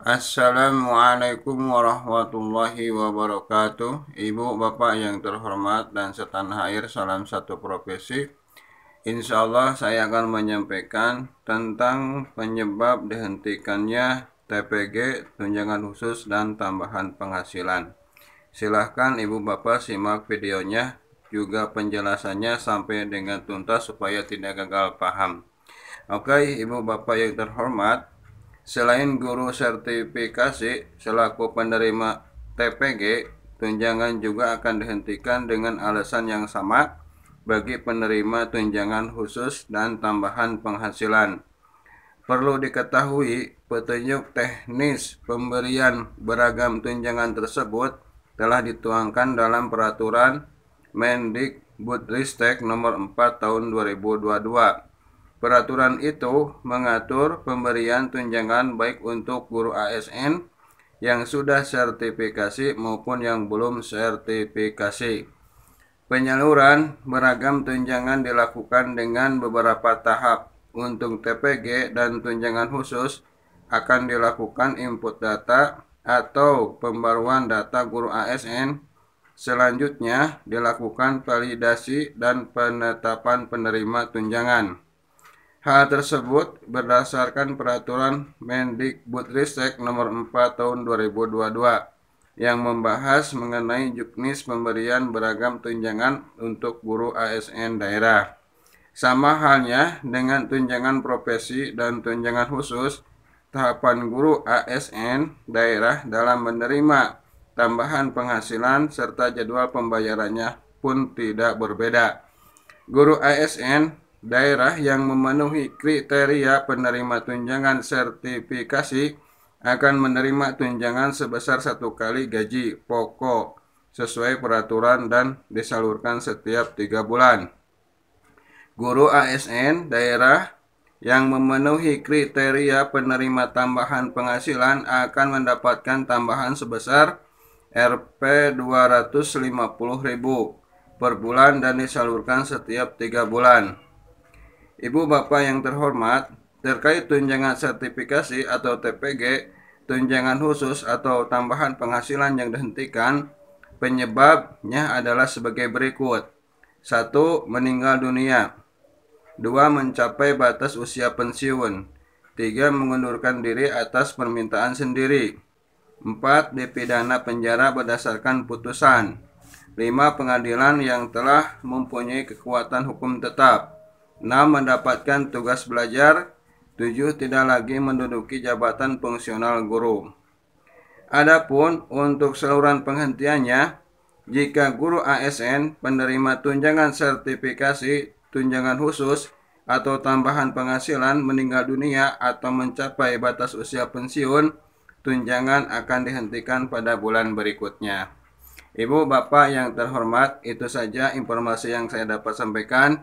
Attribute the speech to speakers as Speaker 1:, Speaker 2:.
Speaker 1: Assalamualaikum warahmatullahi wabarakatuh Ibu, Bapak yang terhormat dan setanah air salam satu profesi Insya Allah saya akan menyampaikan tentang penyebab dihentikannya TPG, tunjangan khusus dan tambahan penghasilan Silahkan Ibu Bapak simak videonya juga penjelasannya sampai dengan tuntas supaya tidak gagal paham Oke Ibu Bapak yang terhormat Selain guru sertifikasi selaku penerima TPG, tunjangan juga akan dihentikan dengan alasan yang sama bagi penerima tunjangan khusus dan tambahan penghasilan. Perlu diketahui, petunjuk teknis pemberian beragam tunjangan tersebut telah dituangkan dalam peraturan Mendikbudristek nomor 4 tahun 2022 Peraturan itu mengatur pemberian tunjangan baik untuk guru ASN yang sudah sertifikasi maupun yang belum sertifikasi. Penyaluran beragam tunjangan dilakukan dengan beberapa tahap. Untuk TPG dan tunjangan khusus akan dilakukan input data atau pembaruan data guru ASN. Selanjutnya dilakukan validasi dan penetapan penerima tunjangan. Hal tersebut berdasarkan peraturan Mendikbudristek nomor 4 tahun 2022 yang membahas mengenai juknis pemberian beragam tunjangan untuk guru ASN daerah. Sama halnya dengan tunjangan profesi dan tunjangan khusus, tahapan guru ASN daerah dalam menerima tambahan penghasilan serta jadwal pembayarannya pun tidak berbeda. Guru ASN daerah yang memenuhi kriteria penerima tunjangan sertifikasi akan menerima tunjangan sebesar satu kali gaji pokok sesuai peraturan dan disalurkan setiap tiga bulan. Guru ASN daerah yang memenuhi kriteria penerima tambahan penghasilan akan mendapatkan tambahan sebesar Rp 250.000 per bulan dan disalurkan setiap tiga bulan. Ibu Bapak yang terhormat, terkait tunjangan sertifikasi atau TPG, tunjangan khusus atau tambahan penghasilan yang dihentikan, penyebabnya adalah sebagai berikut. 1. Meninggal dunia 2. Mencapai batas usia pensiun 3. Mengundurkan diri atas permintaan sendiri 4. Dipidana penjara berdasarkan putusan 5. Pengadilan yang telah mempunyai kekuatan hukum tetap 6. Mendapatkan tugas belajar 7. Tidak lagi menduduki jabatan fungsional guru Adapun untuk saluran penghentiannya jika guru ASN penerima tunjangan sertifikasi tunjangan khusus atau tambahan penghasilan meninggal dunia atau mencapai batas usia pensiun tunjangan akan dihentikan pada bulan berikutnya Ibu, Bapak yang terhormat, itu saja informasi yang saya dapat sampaikan.